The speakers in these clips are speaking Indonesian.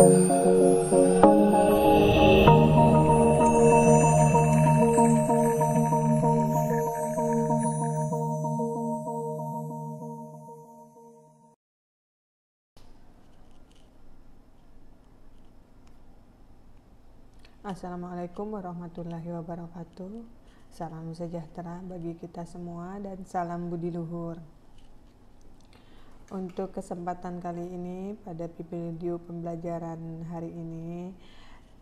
Assalamualaikum warahmatullahi wabarakatuh. Salam sejahtera bagi kita semua dan salam budi luhur. Untuk kesempatan kali ini pada video pembelajaran hari ini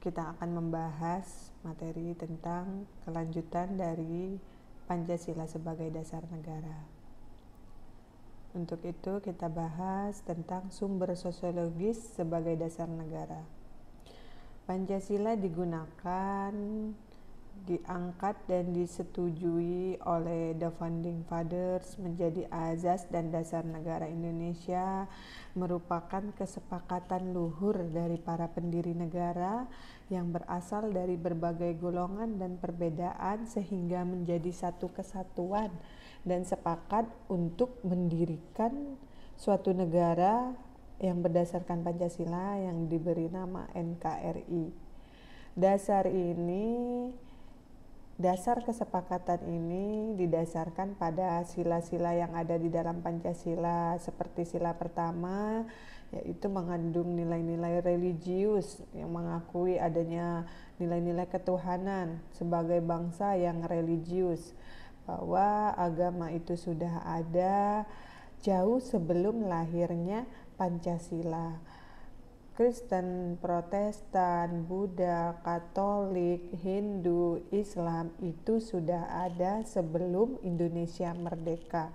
kita akan membahas materi tentang kelanjutan dari Pancasila sebagai dasar negara. Untuk itu kita bahas tentang sumber sosiologis sebagai dasar negara. Pancasila digunakan diangkat dan disetujui oleh The Founding Fathers menjadi azas dan dasar negara Indonesia merupakan kesepakatan luhur dari para pendiri negara yang berasal dari berbagai golongan dan perbedaan sehingga menjadi satu kesatuan dan sepakat untuk mendirikan suatu negara yang berdasarkan Pancasila yang diberi nama NKRI. Dasar ini Dasar kesepakatan ini didasarkan pada sila-sila yang ada di dalam Pancasila, seperti sila pertama, yaitu mengandung nilai-nilai religius yang mengakui adanya nilai-nilai ketuhanan sebagai bangsa yang religius, bahwa agama itu sudah ada jauh sebelum lahirnya Pancasila Kristen, Protestan, Buddha, Katolik, Hindu, Islam itu sudah ada sebelum Indonesia merdeka.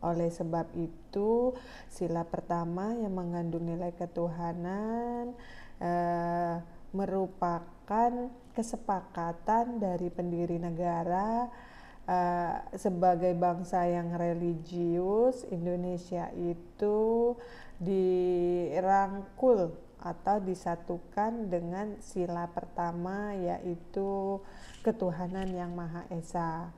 Oleh sebab itu, sila pertama yang mengandung nilai ketuhanan eh, merupakan kesepakatan dari pendiri negara Uh, sebagai bangsa yang religius, Indonesia itu dirangkul atau disatukan dengan sila pertama yaitu ketuhanan yang Maha Esa.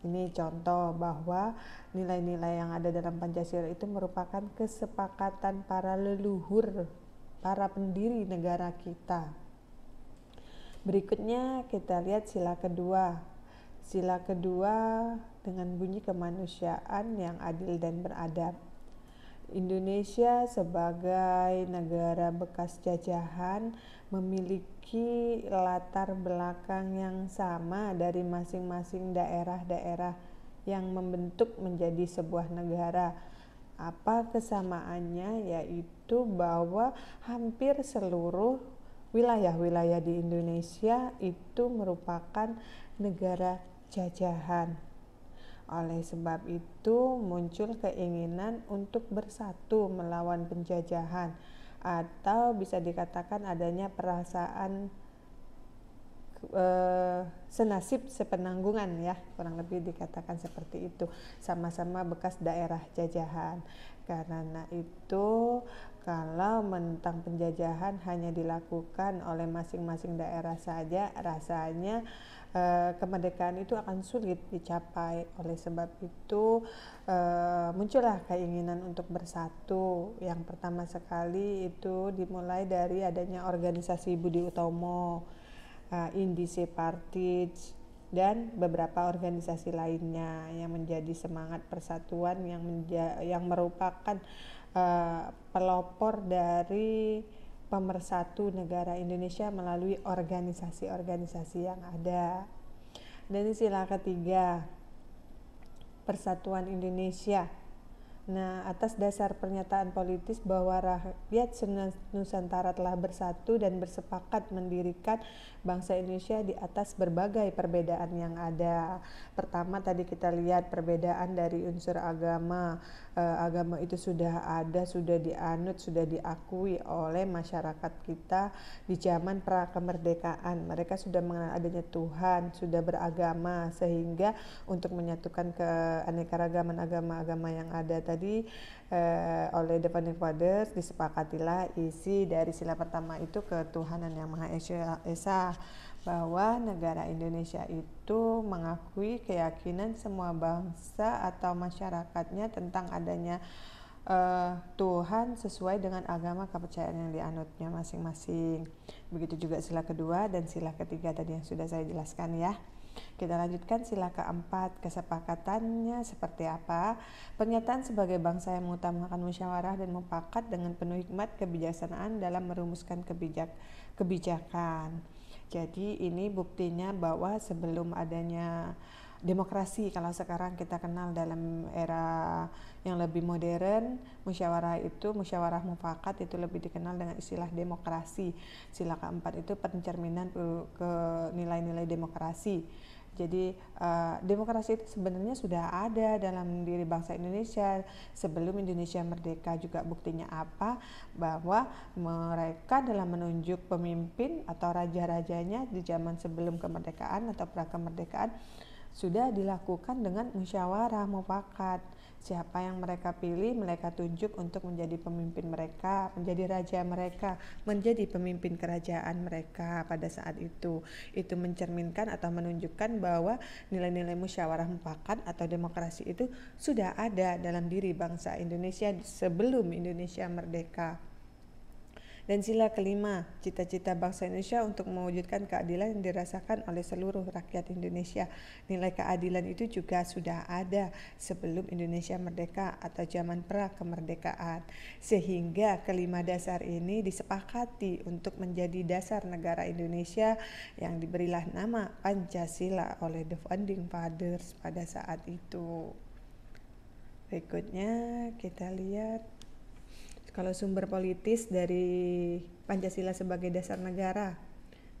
Ini contoh bahwa nilai-nilai yang ada dalam Pancasila itu merupakan kesepakatan para leluhur, para pendiri negara kita. Berikutnya kita lihat sila kedua. Sila kedua dengan bunyi kemanusiaan yang adil dan beradab Indonesia sebagai negara bekas jajahan memiliki latar belakang yang sama dari masing-masing daerah-daerah yang membentuk menjadi sebuah negara. Apa kesamaannya yaitu bahwa hampir seluruh wilayah-wilayah di Indonesia itu merupakan negara jajahan oleh sebab itu, muncul keinginan untuk bersatu melawan penjajahan, atau bisa dikatakan adanya perasaan eh, senasib sepenanggungan ya kurang lebih dikatakan seperti itu sama-sama bekas daerah jajahan karena itu kalau mentang penjajahan hanya dilakukan oleh masing-masing daerah saja rasanya Eh, kemerdekaan itu akan sulit dicapai. Oleh sebab itu eh, muncullah keinginan untuk bersatu. Yang pertama sekali itu dimulai dari adanya organisasi Budi Utomo, uh, eh, Indice Partij, dan beberapa organisasi lainnya yang menjadi semangat persatuan yang menja yang merupakan uh, pelopor dari pemersatu negara Indonesia melalui organisasi-organisasi yang ada. Dan sila ketiga, Persatuan Indonesia Nah, atas dasar pernyataan politis bahwa rakyat Nusantara telah bersatu dan bersepakat mendirikan bangsa Indonesia di atas berbagai perbedaan yang ada. Pertama tadi kita lihat perbedaan dari unsur agama. E, agama itu sudah ada, sudah dianut, sudah diakui oleh masyarakat kita di zaman pra kemerdekaan. Mereka sudah mengenal adanya Tuhan, sudah beragama sehingga untuk menyatukan keanekaragaman agama-agama yang ada tadi tadi eh, oleh Founding Fathers disepakatilah isi dari sila pertama itu ketuhanan yang Maha Esa bahwa negara Indonesia itu mengakui keyakinan semua bangsa atau masyarakatnya tentang adanya uh, Tuhan sesuai dengan agama kepercayaan yang dianutnya masing-masing. Begitu juga sila kedua dan sila ketiga tadi yang sudah saya jelaskan ya. Kita lanjutkan sila keempat, kesepakatannya seperti apa? Pernyataan sebagai bangsa yang mengutamakan musyawarah dan mufakat dengan penuh hikmat kebijaksanaan dalam merumuskan kebijak kebijakan. Jadi ini buktinya bahwa sebelum adanya demokrasi kalau sekarang kita kenal dalam era yang lebih modern musyawarah itu musyawarah mufakat itu lebih dikenal dengan istilah demokrasi sila keempat itu pencerminan ke nilai-nilai demokrasi jadi uh, demokrasi itu sebenarnya sudah ada dalam diri bangsa Indonesia sebelum Indonesia merdeka juga buktinya apa bahwa mereka dalam menunjuk pemimpin atau raja-rajanya di zaman sebelum kemerdekaan atau prakemerdekaan kemerdekaan sudah dilakukan dengan musyawarah mufakat. Siapa yang mereka pilih, mereka tunjuk untuk menjadi pemimpin mereka, menjadi raja mereka, menjadi pemimpin kerajaan mereka pada saat itu. Itu mencerminkan atau menunjukkan bahwa nilai-nilai musyawarah mufakat atau demokrasi itu sudah ada dalam diri bangsa Indonesia sebelum Indonesia merdeka. Dan sila kelima, cita-cita bangsa Indonesia untuk mewujudkan keadilan yang dirasakan oleh seluruh rakyat Indonesia. Nilai keadilan itu juga sudah ada sebelum Indonesia merdeka atau zaman pra kemerdekaan. Sehingga kelima dasar ini disepakati untuk menjadi dasar negara Indonesia yang diberilah nama Pancasila oleh The Founding Fathers pada saat itu. Berikutnya kita lihat kalau sumber politis dari Pancasila sebagai dasar negara.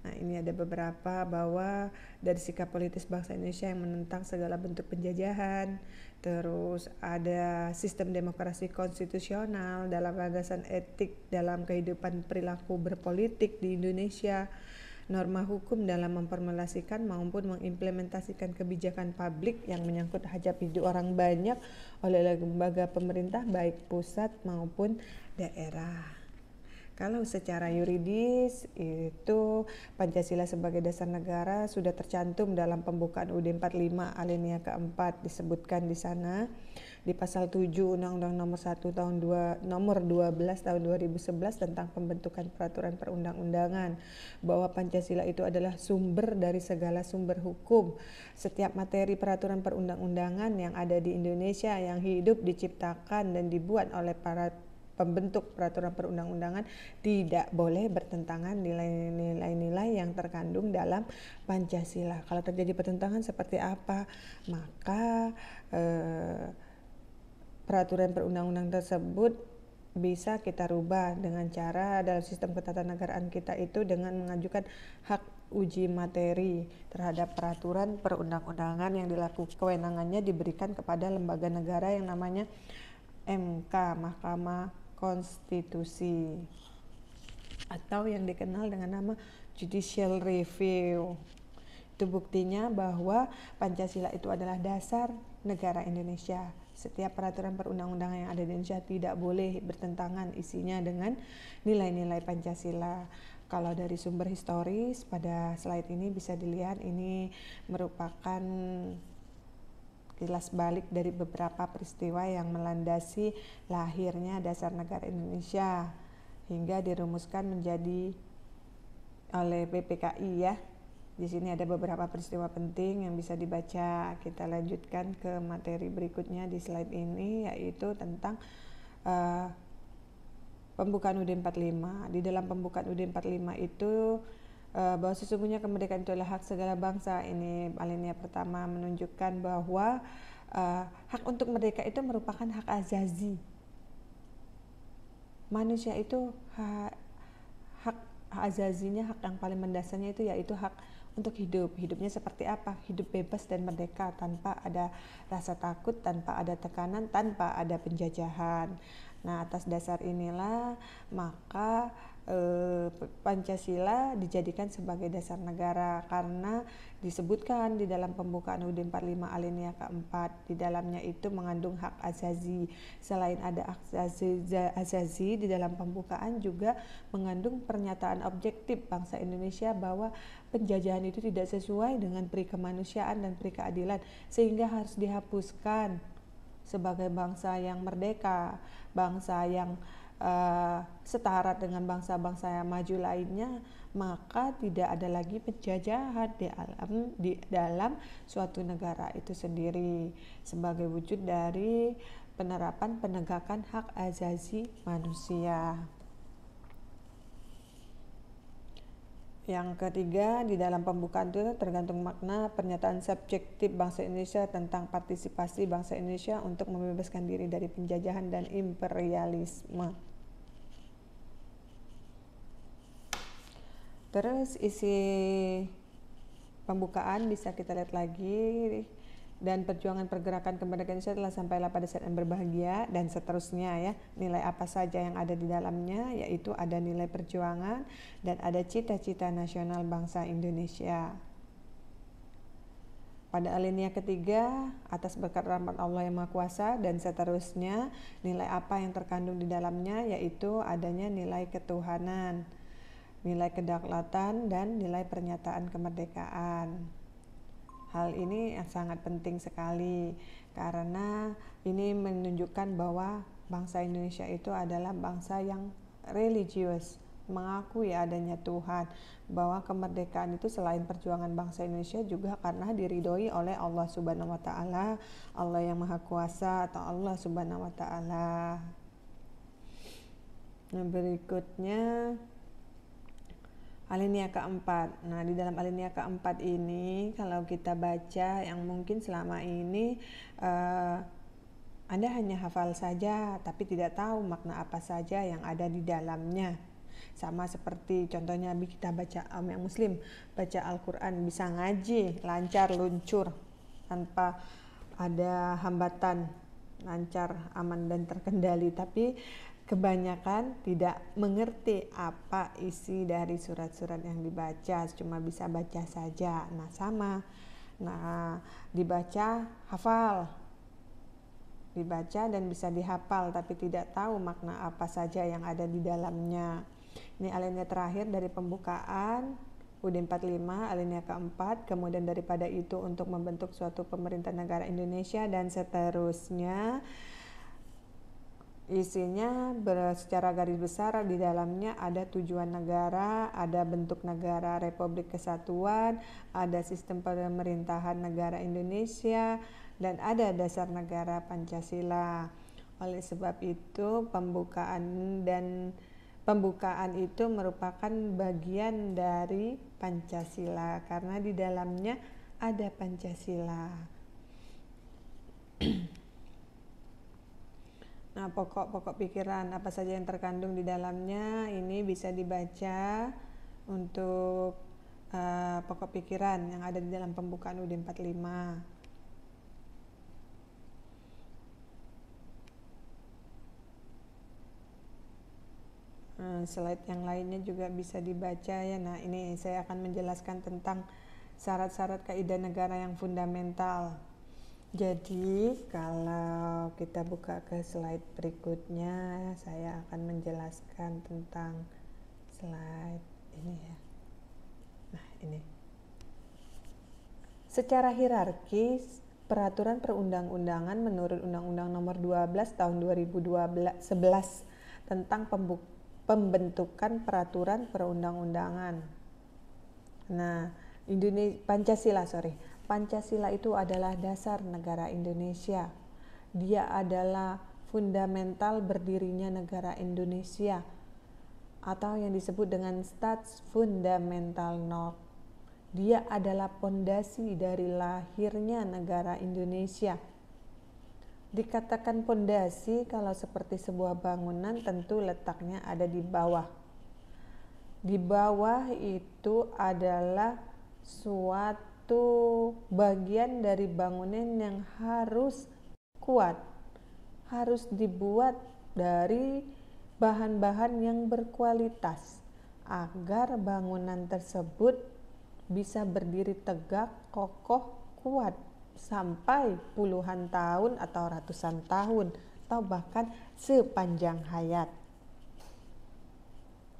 Nah, ini ada beberapa bahwa dari sikap politis bangsa Indonesia yang menentang segala bentuk penjajahan, terus ada sistem demokrasi konstitusional dalam gagasan etik dalam kehidupan perilaku berpolitik di Indonesia norma hukum dalam memformulasikan maupun mengimplementasikan kebijakan publik yang menyangkut hajat hidup orang banyak oleh lembaga pemerintah baik pusat maupun daerah. Kalau secara yuridis itu Pancasila sebagai dasar negara sudah tercantum dalam pembukaan UUD 45 alinea keempat disebutkan di sana di pasal 7 Undang-Undang Nomor 1 Tahun 2 Nomor 12 Tahun 2011 tentang pembentukan peraturan perundang-undangan bahwa Pancasila itu adalah sumber dari segala sumber hukum. Setiap materi peraturan perundang-undangan yang ada di Indonesia yang hidup diciptakan dan dibuat oleh para pembentuk peraturan perundang-undangan tidak boleh bertentangan nilai-nilai yang terkandung dalam Pancasila. Kalau terjadi pertentangan seperti apa, maka eh, peraturan perundang-undang tersebut bisa kita rubah dengan cara dalam sistem ketatanegaraan kita itu dengan mengajukan hak uji materi terhadap peraturan perundang-undangan yang dilakukan kewenangannya diberikan kepada lembaga negara yang namanya MK Mahkamah Konstitusi atau yang dikenal dengan nama judicial review. Itu buktinya bahwa Pancasila itu adalah dasar negara Indonesia setiap peraturan perundang-undangan yang ada di Indonesia tidak boleh bertentangan isinya dengan nilai-nilai Pancasila. Kalau dari sumber historis pada slide ini bisa dilihat ini merupakan kilas balik dari beberapa peristiwa yang melandasi lahirnya dasar negara Indonesia hingga dirumuskan menjadi oleh PPKI ya di sini ada beberapa peristiwa penting yang bisa dibaca. Kita lanjutkan ke materi berikutnya di slide ini yaitu tentang uh, pembukaan UUD 45. Di dalam pembukaan UUD 45 itu uh, bahwa sesungguhnya kemerdekaan itu adalah hak segala bangsa. Ini alinea pertama menunjukkan bahwa uh, hak untuk merdeka itu merupakan hak azazi. Manusia itu ha hak azazinya hak yang paling mendasarnya itu yaitu hak untuk hidup. Hidupnya seperti apa? Hidup bebas dan merdeka tanpa ada rasa takut, tanpa ada tekanan, tanpa ada penjajahan. Nah, atas dasar inilah maka Eh, Pancasila dijadikan sebagai dasar negara karena disebutkan di dalam pembukaan UUD 45 alinea keempat di dalamnya itu mengandung hak azazi selain ada hak azazi, di dalam pembukaan juga mengandung pernyataan objektif bangsa Indonesia bahwa penjajahan itu tidak sesuai dengan pri kemanusiaan dan pri keadilan sehingga harus dihapuskan sebagai bangsa yang merdeka bangsa yang uh, setara dengan bangsa-bangsa yang maju lainnya, maka tidak ada lagi penjajahan di alam di dalam suatu negara itu sendiri sebagai wujud dari penerapan penegakan hak azazi manusia. Yang ketiga, di dalam pembukaan itu tergantung makna pernyataan subjektif bangsa Indonesia tentang partisipasi bangsa Indonesia untuk membebaskan diri dari penjajahan dan imperialisme. Terus isi pembukaan bisa kita lihat lagi dan perjuangan pergerakan kemerdekaan Indonesia telah sampailah pada saat yang berbahagia dan seterusnya ya nilai apa saja yang ada di dalamnya yaitu ada nilai perjuangan dan ada cita-cita nasional bangsa Indonesia pada alinea ketiga atas berkat rahmat Allah yang Maha Kuasa dan seterusnya nilai apa yang terkandung di dalamnya yaitu adanya nilai ketuhanan nilai kedaulatan dan nilai pernyataan kemerdekaan. Hal ini sangat penting sekali karena ini menunjukkan bahwa bangsa Indonesia itu adalah bangsa yang religius, mengakui adanya Tuhan, bahwa kemerdekaan itu selain perjuangan bangsa Indonesia juga karena diridhoi oleh Allah Subhanahu wa taala, Allah yang Maha Kuasa atau Allah Subhanahu wa taala. Nah, berikutnya alinea keempat. Nah, di dalam alinea keempat ini, kalau kita baca yang mungkin selama ini uh, Anda hanya hafal saja, tapi tidak tahu makna apa saja yang ada di dalamnya. Sama seperti contohnya kita baca um, yang Muslim, baca Al-Quran, bisa ngaji, lancar, luncur, tanpa ada hambatan, lancar, aman, dan terkendali. Tapi kebanyakan tidak mengerti apa isi dari surat-surat yang dibaca, cuma bisa baca saja. Nah, sama. Nah, dibaca hafal. Dibaca dan bisa dihafal tapi tidak tahu makna apa saja yang ada di dalamnya. Ini alinea terakhir dari pembukaan UD 45 alinea keempat, kemudian daripada itu untuk membentuk suatu pemerintah negara Indonesia dan seterusnya. Isinya secara garis besar di dalamnya ada tujuan negara, ada bentuk negara Republik Kesatuan, ada sistem pemerintahan negara Indonesia, dan ada dasar negara Pancasila. Oleh sebab itu, pembukaan dan pembukaan itu merupakan bagian dari Pancasila karena di dalamnya ada Pancasila. Nah, pokok-pokok pikiran apa saja yang terkandung di dalamnya ini bisa dibaca untuk uh, pokok pikiran yang ada di dalam pembukaan UD 45. Eh, slide yang lainnya juga bisa dibaca ya. Nah, ini saya akan menjelaskan tentang syarat-syarat kaidah negara yang fundamental. Jadi, kalau kita buka ke slide berikutnya, saya akan menjelaskan tentang slide ini ya. Nah, ini. Secara hierarkis, peraturan perundang-undangan menurut Undang-Undang Nomor 12 Tahun 2011 tentang pembentukan peraturan perundang-undangan. Nah, Indonesia Pancasila, sorry. Pancasila itu adalah dasar negara Indonesia. Dia adalah fundamental berdirinya negara Indonesia atau yang disebut dengan Stats Fundamental norm. Dia adalah pondasi dari lahirnya negara Indonesia. Dikatakan pondasi kalau seperti sebuah bangunan tentu letaknya ada di bawah. Di bawah itu adalah suatu satu bagian dari bangunan yang harus kuat, harus dibuat dari bahan-bahan yang berkualitas agar bangunan tersebut bisa berdiri tegak, kokoh, kuat sampai puluhan tahun atau ratusan tahun atau bahkan sepanjang hayat.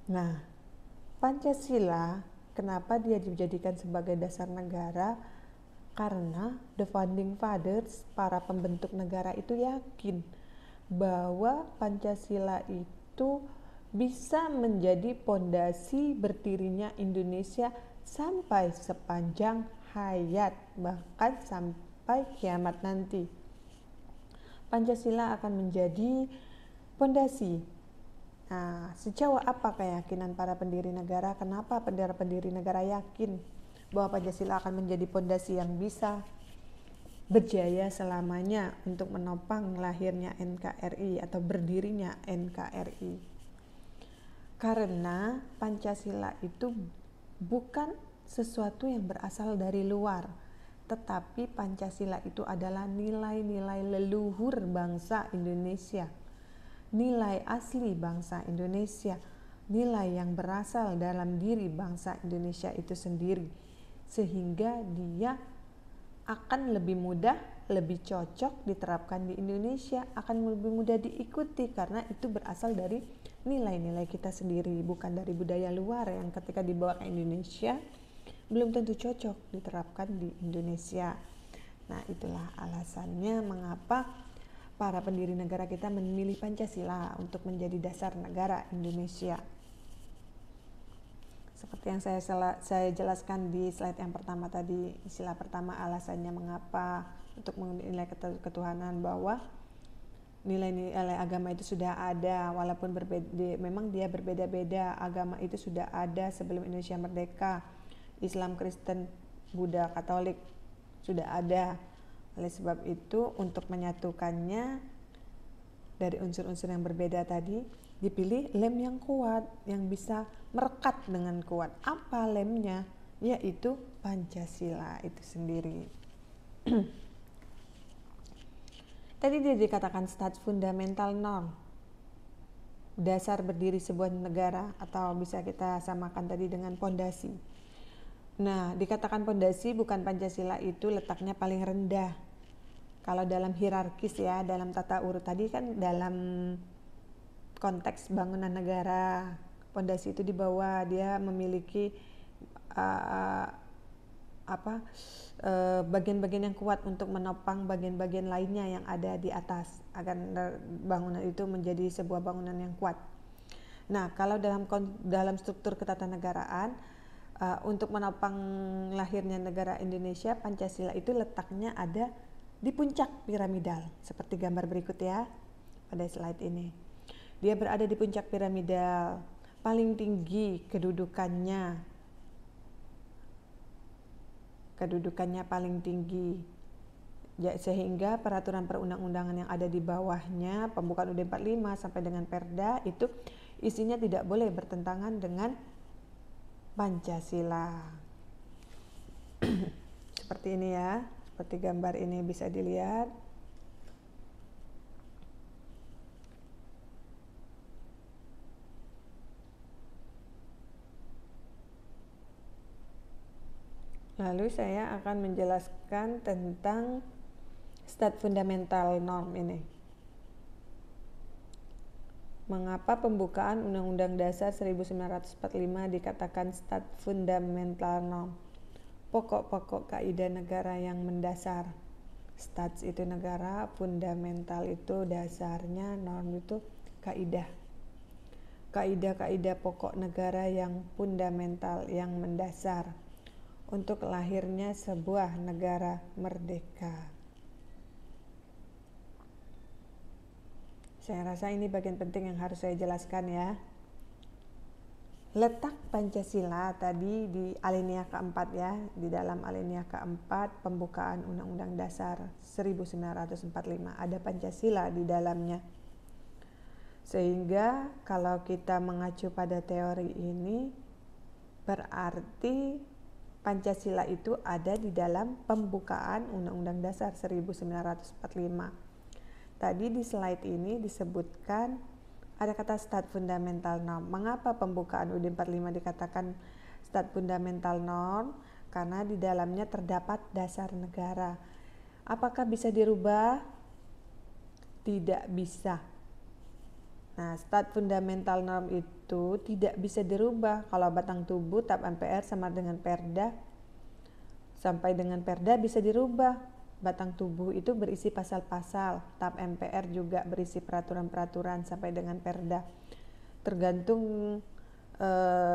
Nah, Pancasila Kenapa dia dijadikan sebagai dasar negara? Karena the founding fathers, para pembentuk negara itu yakin bahwa Pancasila itu bisa menjadi pondasi berdirinya Indonesia sampai sepanjang hayat, bahkan sampai kiamat nanti. Pancasila akan menjadi pondasi Nah, sejauh apa keyakinan para pendiri negara? Kenapa pendiri-pendiri negara yakin bahwa Pancasila akan menjadi pondasi yang bisa berjaya selamanya untuk menopang lahirnya NKRI atau berdirinya NKRI? Karena Pancasila itu bukan sesuatu yang berasal dari luar, tetapi Pancasila itu adalah nilai-nilai leluhur bangsa Indonesia nilai asli bangsa Indonesia, nilai yang berasal dalam diri bangsa Indonesia itu sendiri, sehingga dia akan lebih mudah, lebih cocok diterapkan di Indonesia, akan lebih mudah diikuti karena itu berasal dari nilai-nilai kita sendiri, bukan dari budaya luar yang ketika dibawa ke Indonesia belum tentu cocok diterapkan di Indonesia. Nah, itulah alasannya mengapa para pendiri negara kita memilih Pancasila untuk menjadi dasar negara Indonesia. Seperti yang saya, saya jelaskan di slide yang pertama tadi, sila pertama alasannya mengapa untuk menilai ketuhanan bahwa nilai-nilai agama itu sudah ada walaupun berbeda memang dia berbeda-beda agama itu sudah ada sebelum Indonesia merdeka Islam Kristen Buddha Katolik sudah ada oleh sebab itu, untuk menyatukannya dari unsur-unsur yang berbeda tadi, dipilih lem yang kuat, yang bisa merekat dengan kuat. Apa lemnya? Yaitu Pancasila itu sendiri. Tadi dia dikatakan stat fundamental norm, dasar berdiri sebuah negara atau bisa kita samakan tadi dengan pondasi Nah, dikatakan pondasi bukan Pancasila itu letaknya paling rendah. Kalau dalam hierarkis ya, dalam tata urut tadi kan dalam konteks bangunan negara, pondasi itu di bawah, dia memiliki uh, apa e, bagian-bagian uh, yang kuat untuk menopang bagian-bagian lainnya yang ada di atas agar bangunan itu menjadi sebuah bangunan yang kuat. Nah, kalau dalam dalam struktur ketatanegaraan uh, untuk menopang lahirnya negara Indonesia Pancasila itu letaknya ada di puncak piramidal seperti gambar berikut ya pada slide ini dia berada di puncak piramidal paling tinggi kedudukannya kedudukannya paling tinggi ya, sehingga peraturan perundang-undangan yang ada di bawahnya pembukaan UUD 45 sampai dengan Perda itu isinya tidak boleh bertentangan dengan Pancasila. seperti ini ya, seperti gambar ini bisa dilihat. Lalu saya akan menjelaskan tentang stat fundamental norm ini mengapa pembukaan Undang-Undang Dasar 1945 dikatakan stat fundamental norm, pokok-pokok kaidah negara yang mendasar. Stat itu negara, fundamental itu dasarnya, norm itu kaidah. Kaidah-kaidah pokok negara yang fundamental yang mendasar untuk lahirnya sebuah negara merdeka. Saya rasa ini bagian penting yang harus saya jelaskan ya. Letak Pancasila tadi di alinea keempat ya, di dalam alinea keempat pembukaan Undang-Undang Dasar 1945 ada Pancasila di dalamnya. Sehingga kalau kita mengacu pada teori ini berarti Pancasila itu ada di dalam pembukaan Undang-Undang Dasar 1945 Tadi di slide ini disebutkan ada kata stat fundamental norm. Mengapa pembukaan UD 45 dikatakan stat fundamental norm? Karena di dalamnya terdapat dasar negara. Apakah bisa dirubah? Tidak bisa. Nah, stat fundamental norm itu tidak bisa dirubah kalau batang tubuh TAP MPR sama dengan Perda sampai dengan Perda bisa dirubah batang tubuh itu berisi pasal-pasal, TAP MPR juga berisi peraturan-peraturan sampai dengan Perda. Tergantung e,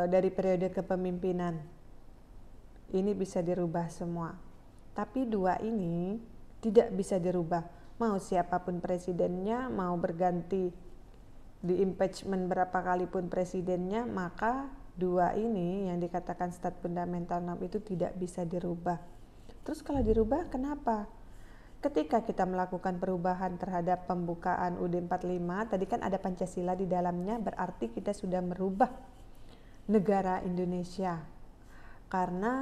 dari periode kepemimpinan. Ini bisa dirubah semua. Tapi dua ini tidak bisa dirubah. Mau siapapun presidennya, mau berganti di impeachment berapa kali pun presidennya, maka dua ini yang dikatakan stat fundamental 6 itu tidak bisa dirubah Terus kalau dirubah kenapa? Ketika kita melakukan perubahan terhadap pembukaan UD 45, tadi kan ada Pancasila di dalamnya, berarti kita sudah merubah negara Indonesia. Karena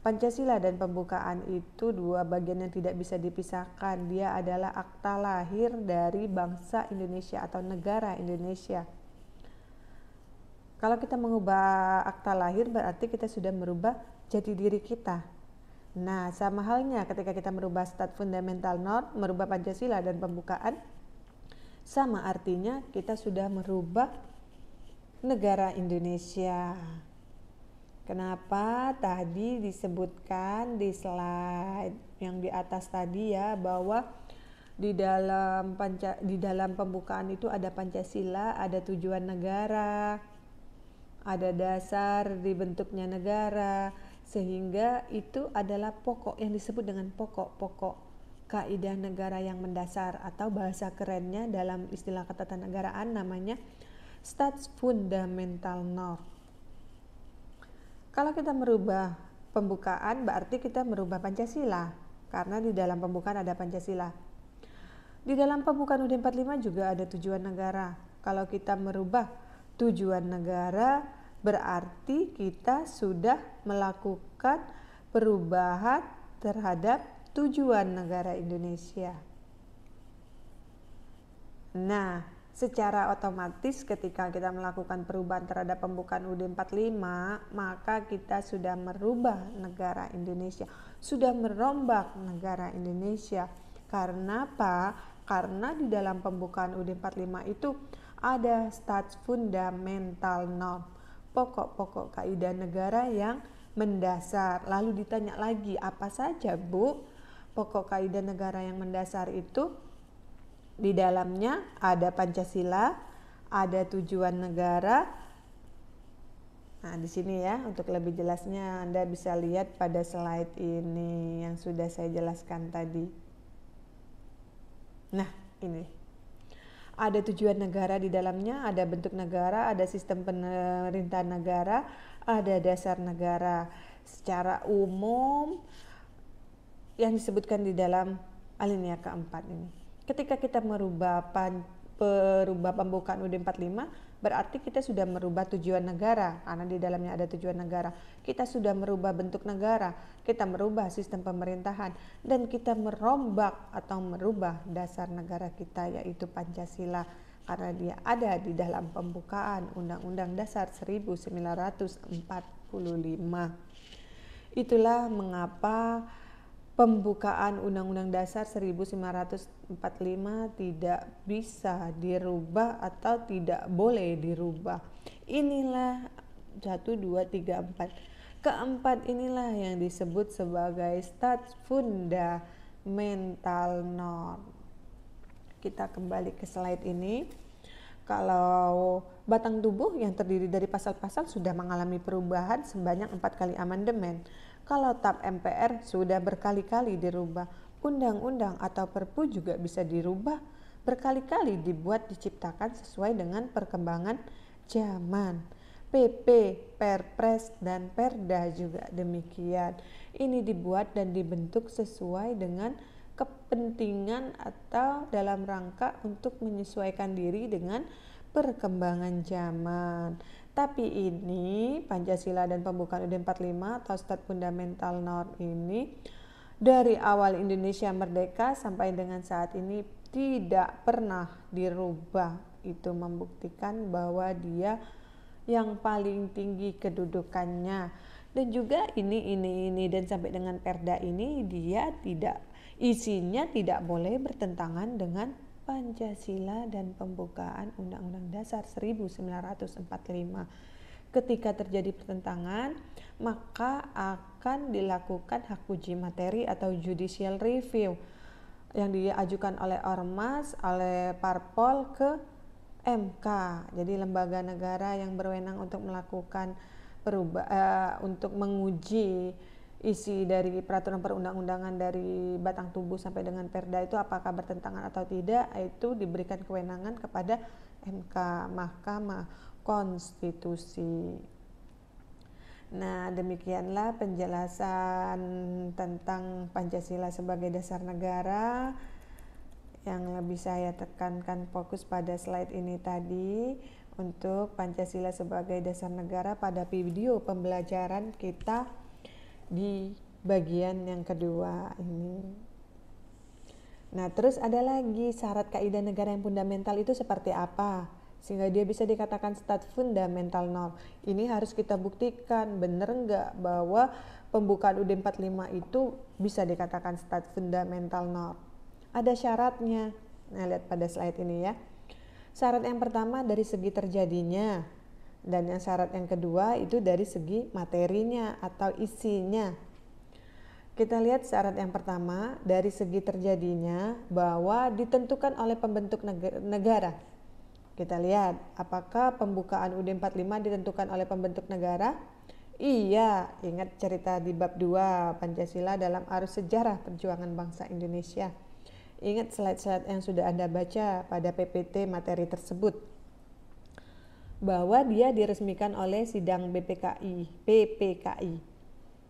Pancasila dan pembukaan itu dua bagian yang tidak bisa dipisahkan. Dia adalah akta lahir dari bangsa Indonesia atau negara Indonesia. Kalau kita mengubah akta lahir berarti kita sudah merubah jati diri kita. Nah, sama halnya ketika kita merubah stat fundamental north, merubah Pancasila dan pembukaan, sama artinya kita sudah merubah negara Indonesia. Kenapa tadi disebutkan di slide yang di atas tadi ya bahwa di dalam panca, di dalam pembukaan itu ada Pancasila, ada tujuan negara, ada dasar dibentuknya negara, sehingga itu adalah pokok yang disebut dengan pokok-pokok kaidah negara yang mendasar atau bahasa kerennya dalam istilah ketatanegaraan namanya stats fundamental norm. Kalau kita merubah pembukaan berarti kita merubah Pancasila karena di dalam pembukaan ada Pancasila. Di dalam pembukaan UUD 45 juga ada tujuan negara. Kalau kita merubah tujuan negara berarti kita sudah melakukan perubahan terhadap tujuan negara Indonesia. Nah, secara otomatis ketika kita melakukan perubahan terhadap pembukaan ud 45, maka kita sudah merubah negara Indonesia, sudah merombak negara Indonesia. Karena apa? Karena di dalam pembukaan ud 45 itu ada stats fundamental norm pokok-pokok kaidah negara yang mendasar. Lalu ditanya lagi, apa saja, Bu? Pokok kaidah negara yang mendasar itu di dalamnya ada Pancasila, ada tujuan negara. Nah, di sini ya, untuk lebih jelasnya Anda bisa lihat pada slide ini yang sudah saya jelaskan tadi. Nah, ini ada tujuan negara di dalamnya, ada bentuk negara, ada sistem pemerintahan negara, ada dasar negara. Secara umum yang disebutkan di dalam alinea keempat ini. Ketika kita merubah pan, perubah pembukaan UD 45, berarti kita sudah merubah tujuan negara karena di dalamnya ada tujuan negara kita sudah merubah bentuk negara kita merubah sistem pemerintahan dan kita merombak atau merubah dasar negara kita yaitu Pancasila karena dia ada di dalam pembukaan Undang-Undang Dasar 1945 itulah mengapa pembukaan Undang-Undang Dasar 1945 45 tidak bisa dirubah atau tidak boleh dirubah. Inilah 1 2 3 4. Keempat inilah yang disebut sebagai stat fundamental norm. Kita kembali ke slide ini. Kalau batang tubuh yang terdiri dari pasal-pasal sudah mengalami perubahan sebanyak empat kali amandemen. Kalau TAP MPR sudah berkali-kali dirubah undang-undang atau perpu juga bisa dirubah berkali-kali dibuat diciptakan sesuai dengan perkembangan zaman. PP, Perpres, dan Perda juga demikian. Ini dibuat dan dibentuk sesuai dengan kepentingan atau dalam rangka untuk menyesuaikan diri dengan perkembangan zaman. Tapi ini Pancasila dan pembukaan UUD 45 atau Stat Fundamental Norm ini dari awal Indonesia merdeka sampai dengan saat ini tidak pernah dirubah itu membuktikan bahwa dia yang paling tinggi kedudukannya dan juga ini ini ini dan sampai dengan perda ini dia tidak isinya tidak boleh bertentangan dengan Pancasila dan pembukaan Undang-Undang Dasar 1945 Ketika terjadi pertentangan, maka akan dilakukan hak uji materi atau judicial review yang diajukan oleh ormas, oleh parpol ke MK. Jadi lembaga negara yang berwenang untuk melakukan perubah eh, uh, untuk menguji isi dari peraturan perundang-undangan dari batang tubuh sampai dengan perda itu apakah bertentangan atau tidak itu diberikan kewenangan kepada MK Mahkamah konstitusi. Nah, demikianlah penjelasan tentang Pancasila sebagai dasar negara yang lebih saya tekankan fokus pada slide ini tadi untuk Pancasila sebagai dasar negara pada video pembelajaran kita di bagian yang kedua ini. Nah, terus ada lagi syarat kaidah negara yang fundamental itu seperti apa? sehingga dia bisa dikatakan stat fundamental norm. Ini harus kita buktikan benar enggak bahwa pembukaan UD 45 itu bisa dikatakan stat fundamental norm. Ada syaratnya. Nah, lihat pada slide ini ya. Syarat yang pertama dari segi terjadinya dan yang syarat yang kedua itu dari segi materinya atau isinya. Kita lihat syarat yang pertama dari segi terjadinya bahwa ditentukan oleh pembentuk negara kita lihat, apakah pembukaan ud 45 ditentukan oleh pembentuk negara? Iya, ingat cerita di bab 2 Pancasila dalam arus sejarah perjuangan bangsa Indonesia. Ingat slide-slide yang sudah Anda baca pada PPT materi tersebut. Bahwa dia diresmikan oleh sidang BPKI, PPKI.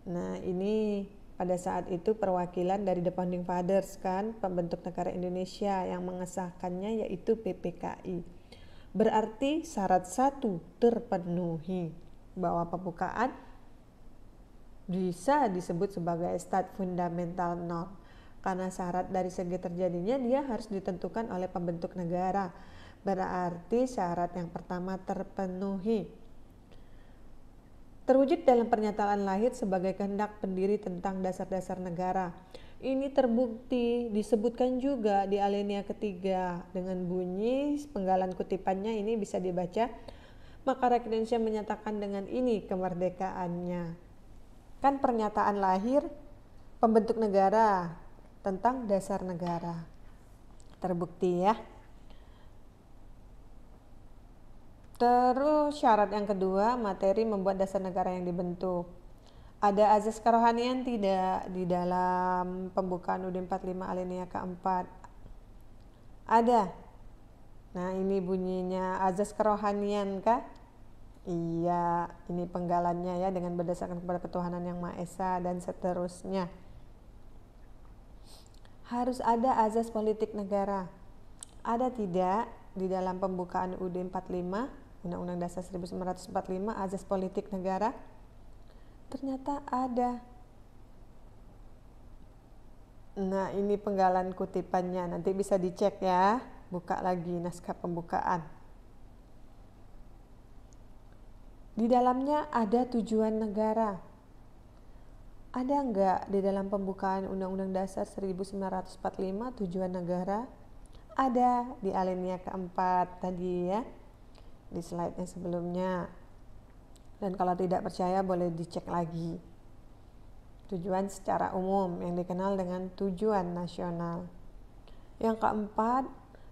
Nah, ini pada saat itu perwakilan dari The Founding Fathers kan, pembentuk negara Indonesia yang mengesahkannya yaitu PPKI berarti syarat satu terpenuhi bahwa pembukaan bisa disebut sebagai stat fundamental norm karena syarat dari segi terjadinya dia harus ditentukan oleh pembentuk negara berarti syarat yang pertama terpenuhi terwujud dalam pernyataan lahir sebagai kehendak pendiri tentang dasar-dasar negara ini terbukti disebutkan juga di alinea ketiga dengan bunyi penggalan kutipannya ini bisa dibaca maka Rekdensia menyatakan dengan ini kemerdekaannya. Kan pernyataan lahir pembentuk negara tentang dasar negara. Terbukti ya. Terus syarat yang kedua, materi membuat dasar negara yang dibentuk ada azas kerohanian tidak di dalam pembukaan UD 45 alinea keempat? Ada. Nah, ini bunyinya azas kerohanian kah? Iya, ini penggalannya ya dengan berdasarkan kepada ketuhanan yang Maha Esa dan seterusnya. Harus ada azas politik negara. Ada tidak di dalam pembukaan UD 45 Undang-Undang Dasar 1945 azas politik negara? ternyata ada. Nah, ini penggalan kutipannya. Nanti bisa dicek ya. Buka lagi naskah pembukaan. Di dalamnya ada tujuan negara. Ada enggak di dalam pembukaan Undang-Undang Dasar 1945 tujuan negara? Ada di alinea keempat tadi ya, di slide yang sebelumnya. Dan kalau tidak percaya boleh dicek lagi. Tujuan secara umum yang dikenal dengan tujuan nasional. Yang keempat,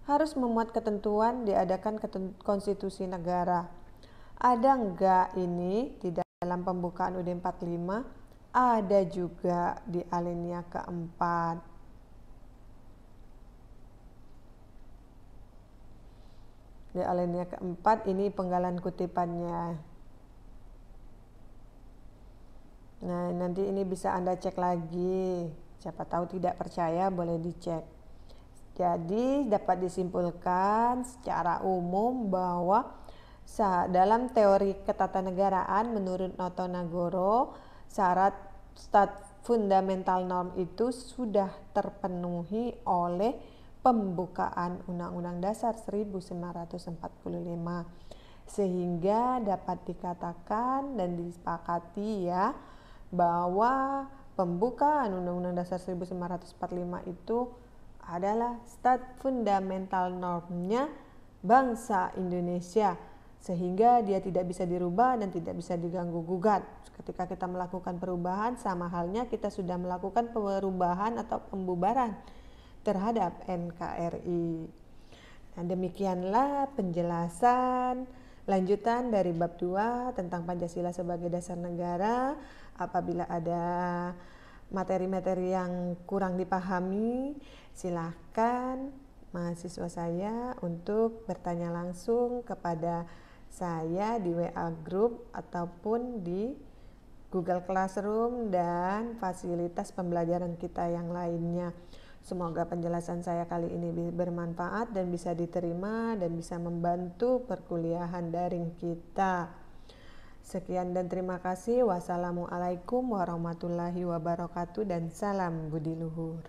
harus memuat ketentuan diadakan konstitusi negara. Ada enggak ini di dalam pembukaan UD 45? Ada juga di alinea keempat. di alinea keempat ini penggalan kutipannya Nah, nanti ini bisa Anda cek lagi. Siapa tahu tidak percaya boleh dicek. Jadi, dapat disimpulkan secara umum bahwa dalam teori ketatanegaraan menurut Noto Nagoro, syarat stat fundamental norm itu sudah terpenuhi oleh pembukaan Undang-Undang Dasar 1945 sehingga dapat dikatakan dan disepakati ya bahwa pembukaan Undang-Undang Dasar 1945 itu adalah stat fundamental normnya bangsa Indonesia sehingga dia tidak bisa dirubah dan tidak bisa diganggu gugat. Ketika kita melakukan perubahan sama halnya kita sudah melakukan perubahan atau pembubaran terhadap NKRI. Nah, demikianlah penjelasan lanjutan dari bab 2 tentang Pancasila sebagai dasar negara apabila ada materi-materi yang kurang dipahami, silakan mahasiswa saya untuk bertanya langsung kepada saya di WA Group ataupun di Google Classroom dan fasilitas pembelajaran kita yang lainnya. Semoga penjelasan saya kali ini bermanfaat dan bisa diterima dan bisa membantu perkuliahan daring kita. Sekian dan terima kasih. Wassalamualaikum warahmatullahi wabarakatuh dan salam budi luhur.